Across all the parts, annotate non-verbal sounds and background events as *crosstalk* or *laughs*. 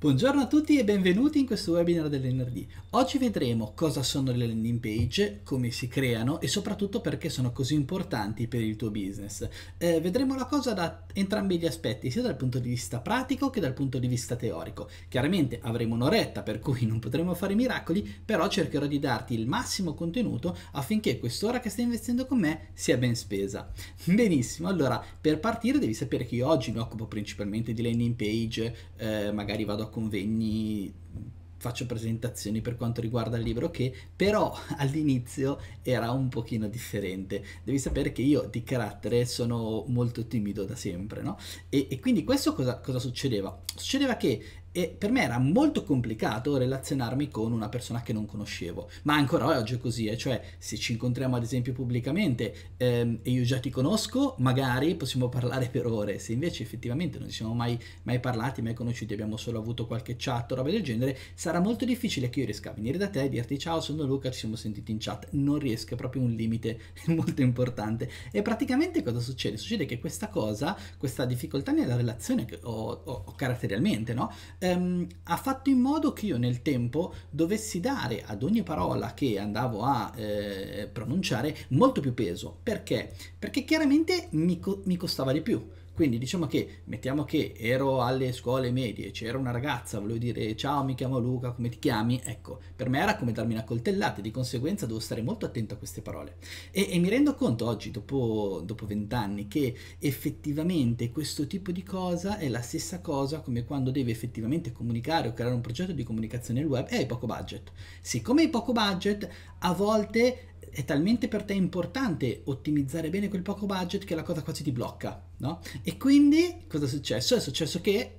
Buongiorno a tutti e benvenuti in questo webinar del venerdì. Oggi vedremo cosa sono le landing page, come si creano e soprattutto perché sono così importanti per il tuo business. Eh, vedremo la cosa da entrambi gli aspetti, sia dal punto di vista pratico che dal punto di vista teorico. Chiaramente avremo un'oretta per cui *laughs* non potremo fare miracoli, però cercherò di darti il massimo contenuto affinché quest'ora che stai investendo con me sia ben spesa. Benissimo, allora per partire devi sapere che io oggi mi occupo principalmente di landing page, eh, magari vado a convegni, faccio presentazioni per quanto riguarda il libro che però *laughs* all'inizio era un pochino differente. Devi sapere che io di carattere sono molto timido da sempre, no? E, e quindi questo cosa, cosa succedeva? Succedeva che e per me era molto complicato relazionarmi con una persona che non conoscevo, ma ancora oggi è così, e eh. cioè se ci incontriamo ad esempio pubblicamente ehm, e io già ti conosco, magari possiamo parlare per ore, se invece effettivamente non ci siamo mai, mai parlati, mai conosciuti, abbiamo solo avuto qualche chat o roba del genere, sarà molto difficile che io riesca a venire da te e dirti ciao, sono Luca, ci siamo sentiti in chat, non riesco, è proprio un limite *laughs* molto importante. E praticamente cosa succede? Succede che questa cosa, questa difficoltà nella relazione che ho, ho, ho caratterialmente, no? Eh, ehm, ha fatto in modo che io nel tempo dovessi dare ad ogni parola che andavo a eh, pronunciare molto più peso. Perché? Perché chiaramente mi, co- mi costava di più. Quindi diciamo che, mettiamo che ero alle scuole medie, c'era una ragazza, volevo dire ciao mi chiamo Luca, come ti chiami? Ecco, per me era come darmi una coltellata, di conseguenza devo stare molto attento a queste parole. E, e mi rendo conto oggi, dopo vent'anni, che effettivamente questo tipo di cosa è la stessa cosa come quando devi effettivamente comunicare o creare un progetto di comunicazione nel web e hai poco budget. Siccome hai poco budget, a volte è talmente per te importante ottimizzare bene quel poco budget che la cosa quasi ti blocca, no? E quindi cosa è successo? È successo che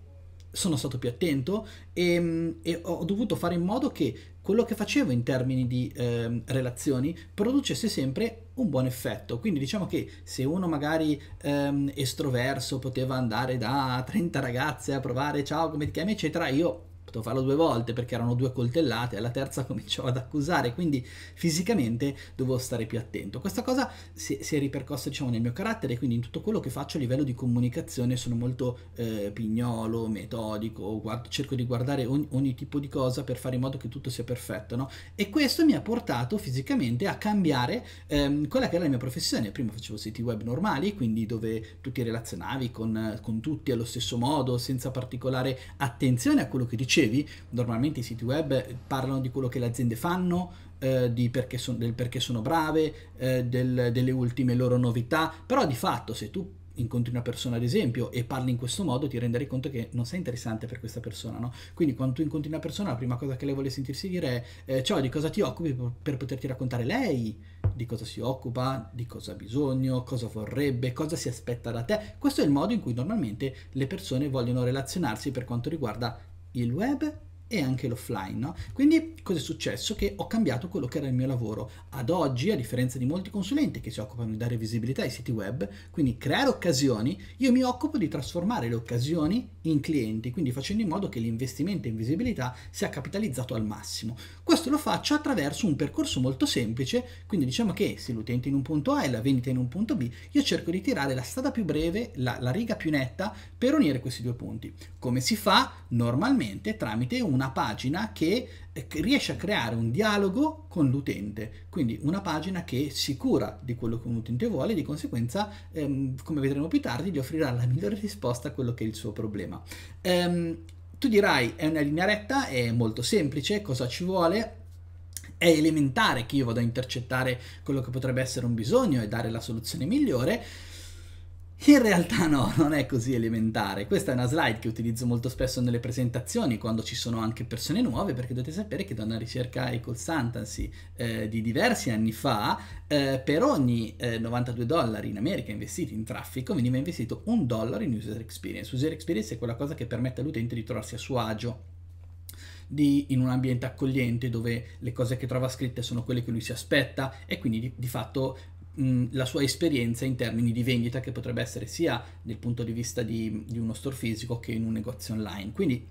sono stato più attento e, e, ho dovuto fare in modo che quello che facevo in termini di eh, relazioni producesse sempre un buon effetto. Quindi diciamo che se uno magari ehm, estroverso poteva andare da 30 ragazze a provare ciao come ti chiami eccetera, io potevo farlo due volte perché erano due coltellate, alla terza *laughs* cominciavo ad accusare, quindi fisicamente dovevo stare più attento. Questa cosa si, si è ripercossa diciamo, nel mio carattere, quindi in tutto quello che faccio a livello di comunicazione sono molto eh, pignolo, metodico, guardo, cerco di guardare ogni, ogni, tipo di cosa per fare in modo che tutto sia perfetto, no? E questo mi ha portato fisicamente a cambiare ehm, quella che era la mia professione. Prima facevo siti web normali, quindi dove tu ti relazionavi con, con tutti allo stesso modo, senza particolare attenzione a quello che dicevo dicevi, normalmente i siti web eh, parlano di quello che le aziende fanno, eh, perché son, del perché sono brave, eh, del, delle ultime loro novità, però di fatto se tu incontri una persona ad esempio e parli in questo modo ti renderai conto che non sei interessante per questa persona no? quindi quando tu incontri una persona la prima cosa che lei vuole sentirsi dire è eh, ciao di cosa ti occupi per poterti raccontare lei di cosa si occupa di cosa ha bisogno cosa vorrebbe cosa si aspetta da te questo è il modo in cui normalmente le persone vogliono relazionarsi per quanto riguarda il web e anche l'offline. No? Quindi cosa è successo? Che ho cambiato quello che era il mio lavoro. Ad oggi, a differenza di molti consulenti che si occupano di dare visibilità ai siti web, quindi creare occasioni, io mi occupo di trasformare le occasioni in clienti, quindi facendo in modo che l'investimento in visibilità sia capitalizzato al massimo. Questo lo faccio attraverso un percorso molto semplice, quindi diciamo che se l'utente in un punto A e la vendita in un punto B, io cerco di tirare la strada più breve, la, la riga più netta per unire questi due punti. Come si fa? Normalmente tramite un una pagina eh, che riesce a creare un dialogo con l'utente, quindi una pagina che è sicura di quello che un utente vuole e di conseguenza, ehm, come vedremo più tardi, gli offrirà la migliore risposta a quello che è il suo problema. Ehm, tu dirai è una linea retta, è molto semplice, cosa ci vuole? è elementare che io vado a intercettare quello che potrebbe essere un bisogno e dare la soluzione migliore in realtà no, *laughs* non è così elementare. Questa è una slide che utilizzo molto spesso nelle presentazioni quando ci sono anche persone nuove, perché dovete sapere che da una ricerca e consultancy eh, di diversi anni fa, eh, per ogni eh, 92 dollari in America investiti in traffico, veniva investito un dollaro in user experience. User experience è quella cosa che permette all'utente di trovarsi a suo agio di, in un ambiente accogliente dove le cose che trova scritte sono quelle che lui si aspetta e quindi di, di fatto la sua esperienza in termini di vendita che potrebbe essere sia dal punto di vista di, di uno store fisico che in un negozio online. Quindi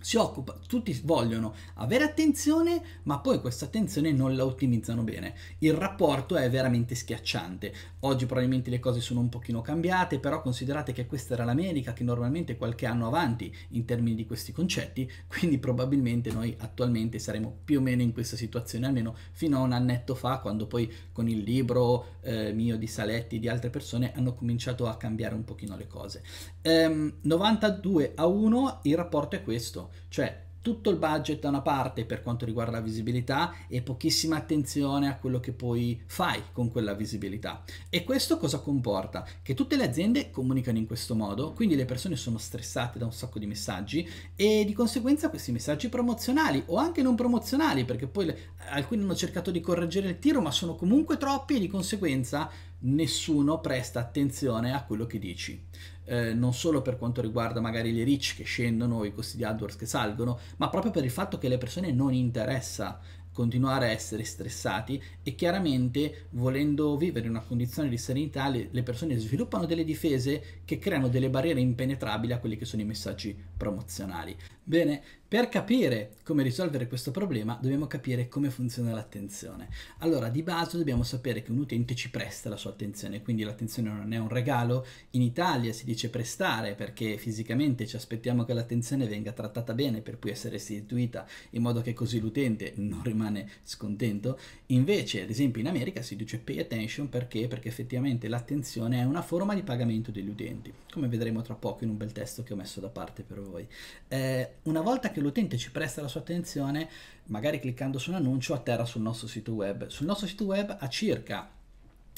si occupa, tutti vogliono avere attenzione, ma poi questa attenzione non la ottimizzano bene. Il rapporto è veramente schiacciante. Oggi probabilmente le cose sono un pochino cambiate, però considerate che questa era l'America che normalmente è qualche anno avanti in termini di questi concetti, *laughs* quindi probabilmente noi attualmente saremo più o meno in questa situazione, almeno fino a un annetto fa, quando poi con il libro eh, mio di Saletti e di altre persone hanno cominciato a cambiare un pochino le cose. Ehm, 92 a 1 il rapporto è questo cioè tutto il budget da una parte per quanto riguarda la visibilità e pochissima attenzione a quello che poi fai con quella visibilità. E questo cosa comporta? Che tutte le aziende comunicano in questo modo, quindi le persone sono stressate da un sacco di messaggi e di conseguenza questi messaggi promozionali o anche non promozionali, perché poi le, alcuni hanno cercato di correggere il tiro ma sono comunque troppi e di conseguenza nessuno presta attenzione a quello che dici. Eh, non solo per quanto riguarda magari le reach che scendono, i costi di AdWords che salgono, ma proprio per il fatto che le persone non interessa continuare a essere stressati e chiaramente volendo vivere in una condizione di serenità le, le, persone sviluppano delle difese che creano delle barriere impenetrabili a quelli che sono i messaggi promozionali. Bene, per capire come risolvere questo problema dobbiamo capire come funziona l'attenzione. Allora, di base dobbiamo sapere che un utente ci presta la sua attenzione, quindi l'attenzione non è un regalo. In Italia si dice prestare perché fisicamente ci aspettiamo che l'attenzione venga trattata bene per poi essere restituita in modo che così l'utente non rimane scontento. Invece, ad esempio, in America si dice pay attention perché? Perché effettivamente l'attenzione è una forma di pagamento degli utenti, come vedremo tra poco in un bel testo che ho messo da parte per voi. Eh, una volta che l'utente ci presta la sua attenzione, magari cliccando su un annuncio, atterra sul nostro sito web. Sul nostro sito web ha circa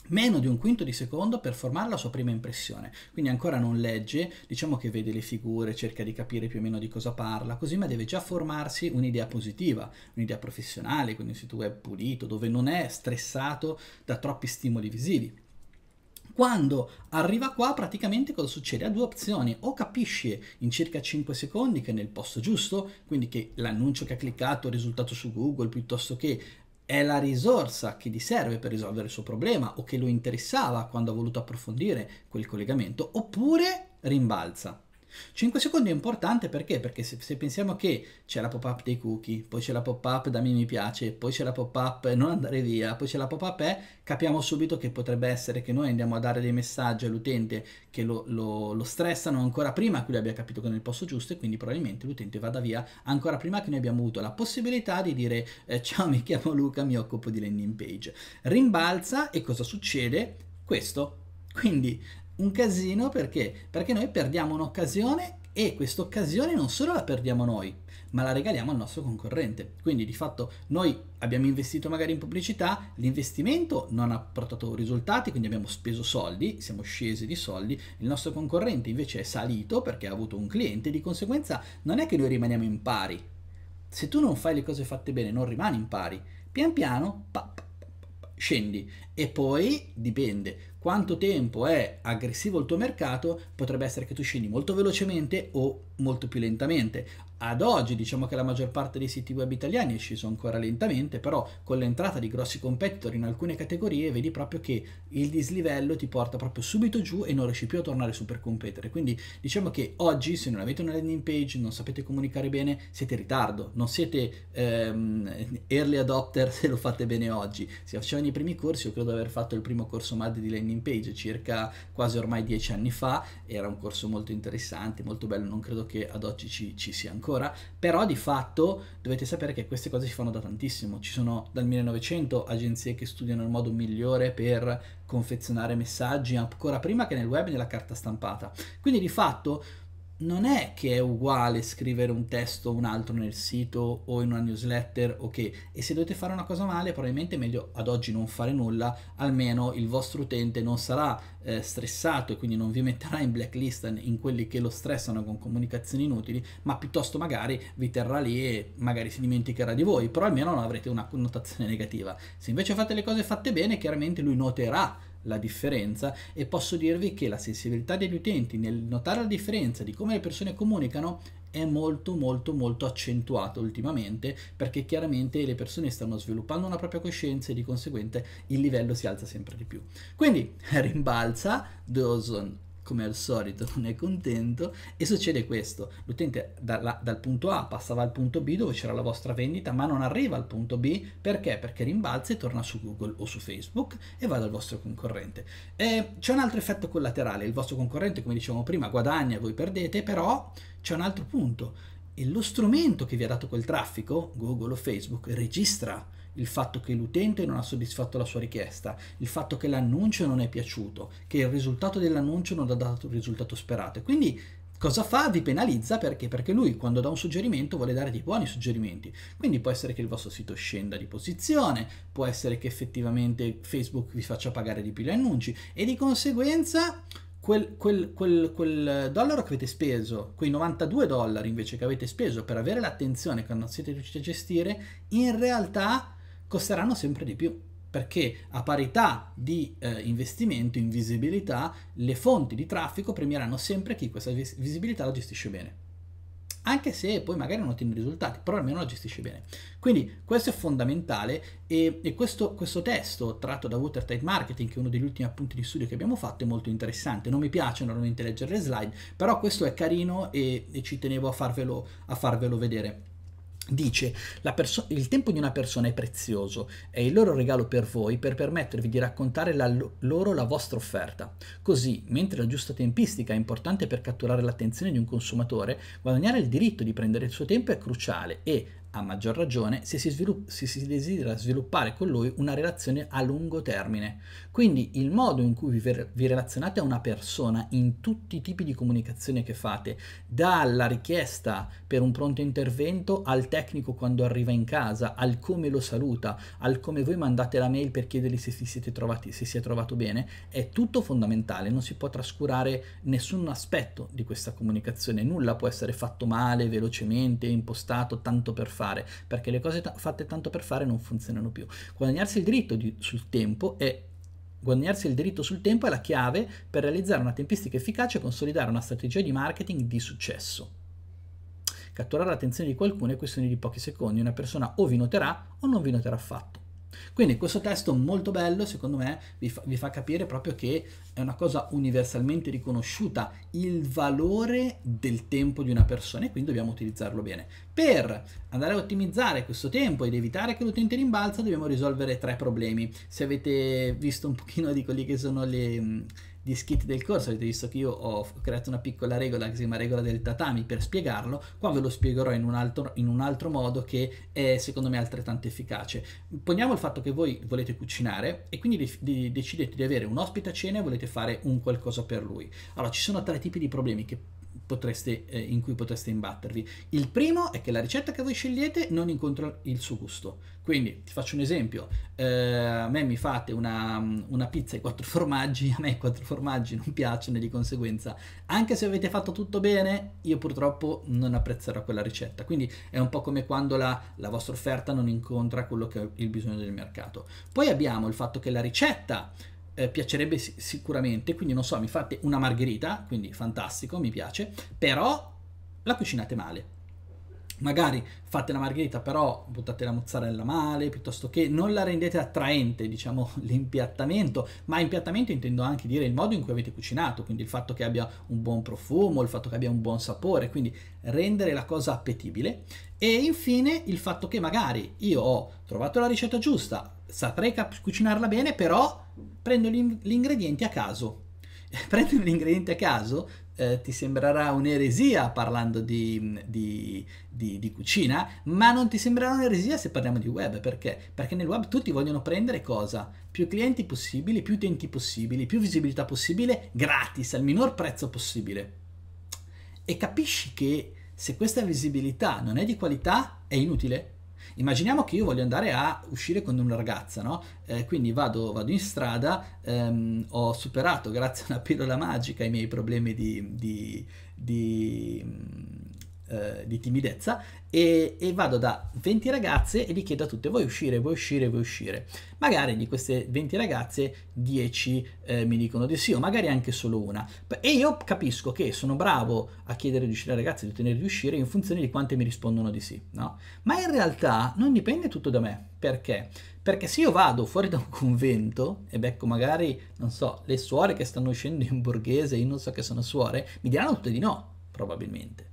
meno di un quinto di secondo per formare la sua prima impressione. Quindi ancora non legge, diciamo che vede le figure, cerca di capire più o meno di cosa parla, così ma deve già formarsi un'idea positiva, un'idea professionale, quindi un sito web pulito, dove non è stressato da troppi stimoli visivi. Quando arriva qua praticamente cosa succede? Ha due opzioni, o capisce in circa 5 secondi che è nel posto giusto, quindi che l'annuncio che ha cliccato è risultato su Google piuttosto che è la risorsa che gli serve per risolvere il suo problema o che lo interessava quando ha voluto approfondire quel collegamento, oppure rimbalza. 5 secondi è importante perché? Perché se, se pensiamo che c'è la pop-up dei cookie, poi c'è la pop-up da me mi piace, poi c'è la pop-up non andare via, poi c'è la pop-up è, capiamo subito che potrebbe essere che noi andiamo a dare dei messaggi all'utente che lo, lo, lo stressano ancora prima che lui abbia capito che è nel posto giusto e quindi probabilmente l'utente vada via ancora prima che noi abbiamo avuto la possibilità di dire eh, ciao mi chiamo Luca, mi occupo di landing page. Rimbalza e cosa succede? Questo quindi un casino perché? Perché noi perdiamo un'occasione e questa occasione non solo la perdiamo noi, ma la regaliamo al nostro concorrente. Quindi di fatto noi abbiamo investito magari in pubblicità, l'investimento non ha portato risultati, quindi abbiamo speso soldi, siamo scesi di soldi, il nostro concorrente invece è salito perché ha avuto un cliente, di conseguenza non è che noi rimaniamo in pari. Se tu non fai le cose fatte bene non rimani in pari, pian piano pa, pa, pa, scendi e poi dipende quanto tempo è aggressivo il tuo mercato, potrebbe essere che tu scendi molto velocemente o molto più lentamente. Ad oggi diciamo che la maggior parte dei siti web italiani è sceso ancora lentamente, però con l'entrata di grossi competitor in alcune categorie vedi proprio che il dislivello ti porta proprio subito giù e non riesci più a tornare su per competere. Quindi diciamo che oggi se non avete una landing page, non sapete comunicare bene, siete in ritardo, non siete ehm, early adopter *laughs* se lo fate bene oggi. Se facevano i primi corsi io credo dopo aver fatto il primo corso MAD di landing page circa quasi ormai dieci anni fa, era un corso molto interessante, molto bello, non credo che ad oggi ci, ci sia ancora, però di fatto dovete sapere che queste cose si fanno da tantissimo, ci sono dal 1900 agenzie che studiano il modo migliore per confezionare messaggi ancora prima che nel web e nella carta stampata, quindi di fatto non è che è uguale scrivere un testo o un altro nel sito o in una newsletter o okay. che e se dovete fare una cosa male probabilmente è meglio ad oggi non fare nulla almeno il vostro utente non sarà eh, stressato e quindi non vi metterà in blacklist in quelli che lo stressano con comunicazioni inutili ma piuttosto magari vi terrà lì e magari si dimenticherà di voi però almeno non avrete una connotazione negativa se invece fate le cose fatte bene chiaramente lui noterà la differenza e posso dirvi che la sensibilità degli utenti nel notare la differenza di come le persone comunicano è molto molto molto accentuato ultimamente perché chiaramente le persone stanno sviluppando una propria coscienza e di conseguente il livello si alza sempre di più. Quindi *laughs* rimbalza, Dawson come al solito non è contento e succede questo, l'utente dalla, dal punto A passava al punto B dove c'era la vostra vendita ma non arriva al punto B perché? Perché rimbalza e torna su Google o su Facebook e va dal vostro concorrente. E c'è un altro effetto collaterale, il vostro concorrente come dicevamo prima guadagna, voi perdete, però c'è un altro punto, e lo strumento che vi ha dato quel traffico, Google o Facebook, registra il fatto che l'utente non ha soddisfatto la sua richiesta, il fatto che l'annuncio non è piaciuto, che il risultato dell'annuncio non ha dato il risultato sperato. E quindi cosa fa? Vi penalizza perché? Perché lui quando dà un suggerimento vuole dare dei buoni suggerimenti. Quindi può essere che il vostro sito scenda di posizione, può essere che effettivamente Facebook vi faccia pagare di più gli annunci e di conseguenza Quel, quel, quel, quel, dollaro che avete speso, quei 92 dollari invece che avete speso per avere l'attenzione che non siete riusciti a gestire, in realtà costeranno sempre di più perché a parità di eh, investimento in visibilità le fonti di traffico premieranno sempre chi questa vis- visibilità la gestisce bene anche se poi magari non ottiene risultati, però almeno la gestisce bene. Quindi questo è fondamentale e, e questo, questo, testo tratto da Watertight Marketing, che è uno degli ultimi appunti di studio che abbiamo fatto, è molto interessante. Non mi piace normalmente leggere le slide, però questo è carino e, e ci tenevo a farvelo, a farvelo vedere. Dice, perso- il tempo di una persona è prezioso, è il loro regalo per voi per permettervi di raccontare la lo- loro la vostra offerta. Così, mentre la giusta tempistica è importante per catturare l'attenzione di un consumatore, guadagnare il diritto di prendere il suo tempo è cruciale e, a maggior ragione se si, se si, desidera sviluppare con lui una relazione a lungo termine. Quindi il modo in cui vi, vi relazionate a una persona in tutti i tipi di comunicazione che fate, dalla richiesta per un pronto intervento al tecnico quando arriva in casa, al come lo saluta, al come voi mandate la mail per chiedergli se si, siete trovati, se si è trovato bene, è tutto fondamentale, non si può trascurare nessun aspetto di questa comunicazione, nulla può essere fatto male, velocemente, impostato, tanto per fare fare, perché le cose ta- fatte tanto per fare non funzionano più. Guadagnarsi il diritto di, sul tempo è Guadagnarsi il diritto sul tempo è la chiave per realizzare una tempistica efficace e consolidare una strategia di marketing di successo. Catturare l'attenzione di qualcuno è questione di pochi secondi, una persona o vi noterà o non vi noterà affatto. Quindi questo testo molto bello, secondo me, vi fa, vi fa, capire proprio che è una cosa universalmente riconosciuta il valore del tempo di una persona e quindi dobbiamo utilizzarlo bene. Per andare a ottimizzare questo tempo ed evitare che l'utente rimbalza dobbiamo risolvere tre problemi. Se avete visto un pochino di quelli che sono le di skit del corso, avete visto che io ho creato una piccola regola che si chiama regola del tatami per spiegarlo, qua ve lo spiegherò in un altro, in un altro modo che è secondo me altrettanto efficace. Poniamo il fatto che voi volete cucinare e quindi de- de- decidete di avere un ospite a cena e volete fare un qualcosa per lui. Allora ci sono tre tipi di problemi che potreste, eh, in cui potreste imbattervi. Il primo è che la ricetta che voi scegliete non incontra il suo gusto. Quindi ti faccio un esempio, eh, a me mi fate una, una pizza e quattro *laughs* formaggi, a me i quattro formaggi non piacciono e di conseguenza anche se avete fatto tutto bene io purtroppo non apprezzerò quella ricetta. Quindi è un po' come quando la, la vostra offerta non incontra quello che è il bisogno del mercato. Poi abbiamo il fatto che la ricetta eh, piacerebbe sicuramente, quindi non so, mi fate una margherita, quindi fantastico, mi piace, però la cucinate male magari fate la margherita però buttate la mozzarella male piuttosto che non la rendete attraente diciamo *laughs* l'impiattamento ma impiattamento intendo anche dire il modo in cui avete cucinato quindi il fatto che abbia un buon profumo il fatto che abbia un buon sapore quindi rendere la cosa appetibile e infine il fatto che magari io ho trovato la ricetta giusta saprei cucinarla bene però prendo gli ingredienti a caso *laughs* prendo gli ingredienti a caso eh, ti sembrerà un'eresia parlando di, di, di, di, cucina, ma non ti sembrerà un'eresia se parliamo di web. Perché? Perché nel web tutti vogliono prendere cosa? Più clienti possibili, più utenti possibili, più visibilità possibile, gratis, al minor prezzo possibile. E capisci che se questa visibilità non è di qualità, è inutile Immaginiamo che io voglio andare a uscire con una ragazza, no? Eh, quindi vado, vado, in strada, ehm, ho superato *laughs* grazie a una pillola magica i miei problemi di, di, di eh, di timidezza e, e, vado da 20 ragazze e gli chiedo a tutte vuoi uscire, vuoi uscire, vuoi uscire. Magari di queste 20 ragazze 10 eh, mi dicono di sì o magari anche solo una. E io capisco che sono bravo a chiedere di uscire alle ragazze, di ottenere di uscire in funzione di quante mi rispondono di sì, no? Ma in realtà non dipende tutto da me. Perché? Perché se io vado fuori da un convento e becco magari, non so, le suore che stanno uscendo in borghese, io non so che sono suore, mi diranno tutte di no, probabilmente.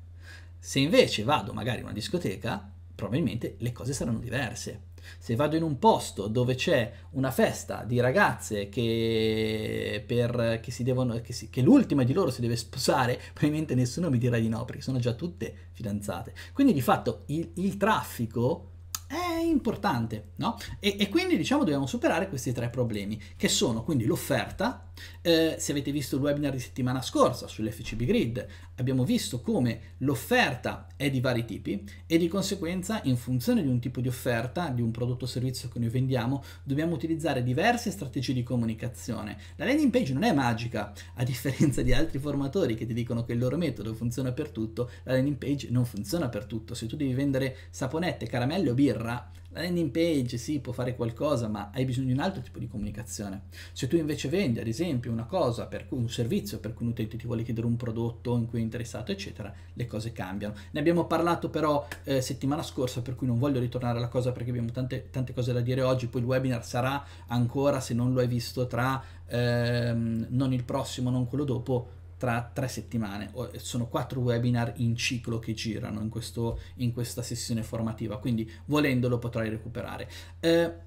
Se invece vado magari in una discoteca, probabilmente le cose saranno diverse. Se vado in un posto dove c'è una festa di ragazze che, per, che, devono, che, si, che l'ultima di loro si deve sposare, *laughs* probabilmente nessuno mi dirà di no, perché sono già tutte fidanzate. Quindi di fatto il, il traffico è importante, no? E, e, quindi diciamo dobbiamo superare questi tre problemi, che sono quindi l'offerta, eh, se avete visto il webinar di settimana scorsa sull'FCB Grid, abbiamo visto come l'offerta è di vari tipi e di conseguenza in funzione di un tipo di offerta, di un prodotto o servizio che noi vendiamo, dobbiamo utilizzare diverse strategie di comunicazione. La landing page non è magica, a differenza di altri formatori che ti dicono che il loro metodo funziona per tutto, la landing page non funziona per tutto. Se tu devi vendere saponette, caramelle o birra, terra, la landing page sì può fare qualcosa, ma hai bisogno di un altro tipo di comunicazione. Se tu invece vendi, ad esempio, una cosa, per cui, un servizio per cui un utente ti vuole chiedere un prodotto in cui è interessato, eccetera, le cose cambiano. Ne abbiamo parlato però eh, settimana scorsa, per cui non voglio ritornare alla cosa perché abbiamo tante, tante cose da dire oggi. Poi il webinar sarà ancora, se non lo hai visto, tra ehm, non il prossimo, non quello dopo tra tre settimane. Eh, sono quattro webinar in ciclo che girano in, questo, in questa sessione formativa, quindi volendolo potrai recuperare. Eh,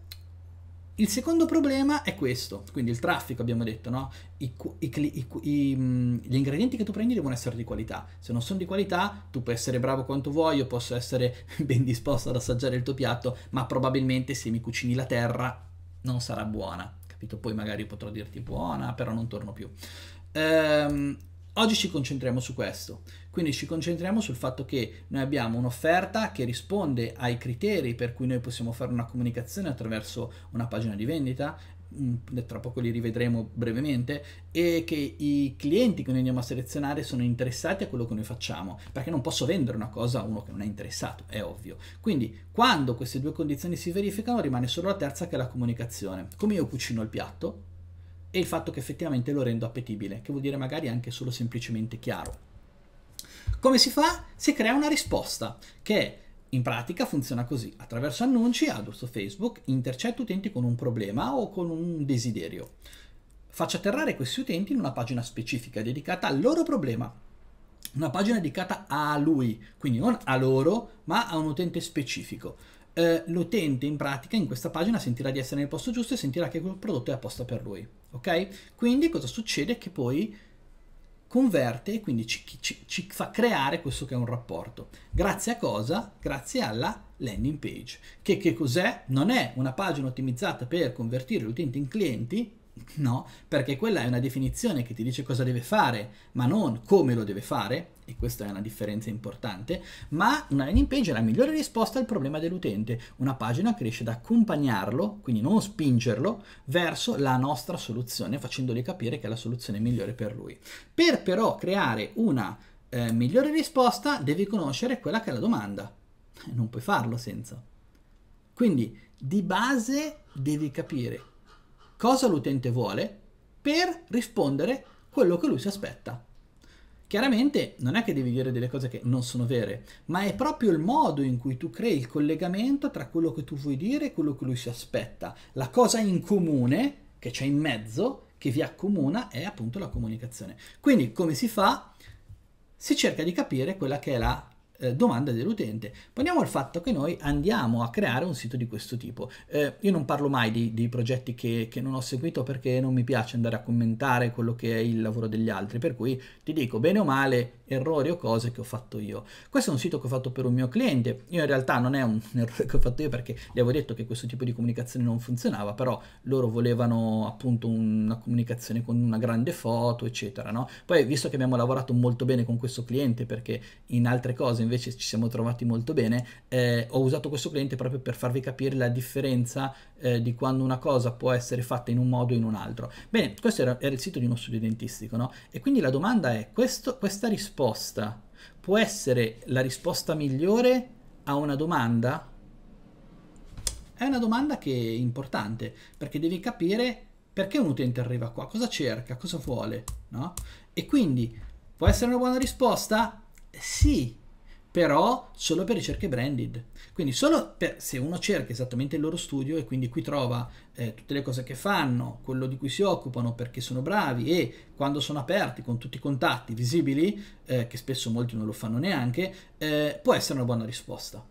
il secondo problema è questo, quindi il traffico abbiamo detto, no? I, i, i, mm, gli ingredienti che tu prendi devono essere di qualità, se non sono di qualità tu puoi essere bravo quanto vuoi, io posso essere *laughs* ben disposto ad assaggiare il tuo piatto, ma probabilmente se mi cucini la terra non sarà buona, capito? Poi magari potrò dirti buona, però non torno più. Ehm, oggi ci concentriamo su questo, quindi ci concentriamo sul fatto che noi abbiamo un'offerta che risponde ai criteri per cui noi possiamo fare una comunicazione attraverso una pagina di vendita, mm, tra poco li rivedremo brevemente, e che i clienti che noi andiamo a selezionare sono interessati a quello che noi facciamo, perché non posso vendere una cosa a uno che non è interessato, è ovvio. Quindi quando queste due condizioni si verificano rimane solo la terza che è la comunicazione. Come io cucino il piatto, e il fatto che effettivamente lo rendo appetibile, che vuol dire magari anche solo semplicemente chiaro. Come si fa? Si crea una risposta che in pratica funziona così, attraverso annunci ad uso Facebook intercetto utenti con un problema o con un desiderio. Faccio atterrare questi utenti in una pagina specifica dedicata al loro problema, una pagina dedicata a lui, quindi non a loro, ma a un utente specifico. Eh, l'utente in pratica in questa pagina sentirà di essere nel posto giusto e sentirà che quel prodotto è apposta per lui ok? Quindi cosa succede? Che poi converte e quindi ci, ci, ci, fa creare questo che è un rapporto. Grazie a cosa? Grazie alla landing page, che, che cos'è? Non è una pagina ottimizzata per convertire l'utente in clienti, No, perché quella è una definizione che ti dice cosa deve fare, ma non come lo deve fare, e questa è una differenza importante, ma una landing page è la migliore risposta al problema dell'utente. Una pagina che riesce ad accompagnarlo, quindi non spingerlo, verso la nostra soluzione, facendogli capire che è la soluzione migliore per lui. Per però creare una eh, migliore risposta devi conoscere quella che è la domanda. Non puoi farlo senza. Quindi di base devi capire cosa l'utente vuole per rispondere quello che lui si aspetta. Chiaramente non è che devi dire delle cose che non sono vere, ma è proprio il modo in cui tu crei il collegamento tra quello che tu vuoi dire e quello che lui si aspetta. La cosa in comune che c'è in mezzo, che vi accomuna, è appunto la comunicazione. Quindi come si fa? Si cerca di capire quella che è la eh, domanda dell'utente. Poniamo il fatto che noi andiamo a creare un sito di questo tipo. Eh, io non parlo mai di, di progetti che, che, non ho seguito perché non mi piace andare a commentare quello che è il lavoro degli altri, per cui ti dico bene o male errori o cose che ho fatto io. Questo è un sito che ho fatto per un mio cliente, io in realtà non è un *laughs* errore che ho fatto io perché gli avevo detto che questo tipo di comunicazione non funzionava, però loro volevano appunto una comunicazione con una grande foto, eccetera. No? Poi visto che abbiamo lavorato molto bene con questo cliente perché in altre cose invece ci siamo trovati molto bene, eh, ho usato questo cliente proprio per farvi capire la differenza eh, di quando una cosa può essere fatta in un modo o in un altro. Bene, questo era, era il sito di uno studio dentistico, no? E quindi la domanda è, questo, questa risposta può essere la risposta migliore a una domanda? È una domanda che è importante, perché devi capire perché un utente arriva qua, cosa cerca, cosa vuole, no? E quindi può essere una buona risposta? Sì, però solo per ricerche branded. Quindi solo per, se uno cerca esattamente il loro studio e quindi qui trova eh, tutte le cose che fanno, quello di cui si occupano, perché sono bravi e quando sono aperti con tutti i contatti visibili, eh, che spesso molti non lo fanno neanche, eh, può essere una buona risposta.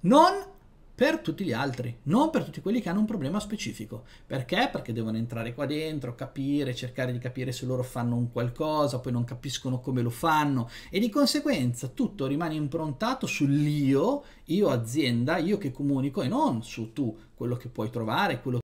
Non per tutti gli altri, non per tutti quelli che hanno un problema specifico. Perché? Perché devono entrare qua dentro, capire, cercare di capire se loro fanno un qualcosa, poi non capiscono come lo fanno e di conseguenza tutto rimane improntato sull'io, io azienda, io che comunico e non su tu, quello che puoi trovare, quello